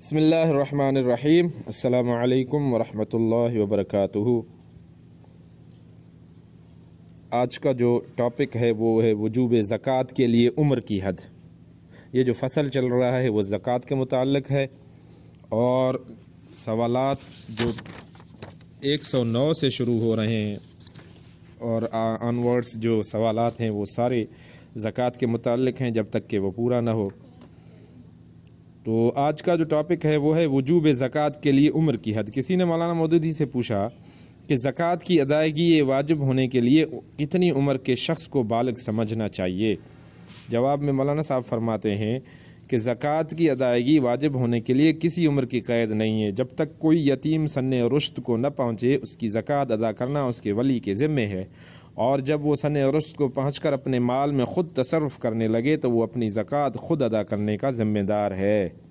بسم اللہ الرحمن الرحیم السلام علیکم ورحمۃ اللہ وبرکاتہ آج کا جو ٹاپک ہے وہ ہے وجوب زکوٰۃ کے لیے عمر کی حد یہ جو فصل چل رہا ہے وہ زکوٰۃ کے متعلق ہے اور سوالات جو ایک سو نو سے شروع ہو رہے ہیں اور آنورڈس جو سوالات ہیں وہ سارے زکوٰۃ کے متعلق ہیں جب تک کہ وہ پورا نہ ہو تو آج کا جو ٹاپک ہے وہ ہے وجوب زکوٰۃ کے لیے عمر کی حد کسی نے مولانا مودودی سے پوچھا کہ زکوٰۃ کی ادائیگی یہ واجب ہونے کے لیے کتنی عمر کے شخص کو بالغ سمجھنا چاہیے جواب میں مولانا صاحب فرماتے ہیں کہ زکوٰۃ کی ادائیگی واجب ہونے کے لیے کسی عمر کی قید نہیں ہے جب تک کوئی یتیم سن رشت کو نہ پہنچے اس کی زکوٰۃ ادا کرنا اس کے ولی کے ذمے ہے اور جب وہ سن عرست کو پہنچ کر اپنے مال میں خود تصرف کرنے لگے تو وہ اپنی زکوٰۃ خود ادا کرنے کا ذمہ دار ہے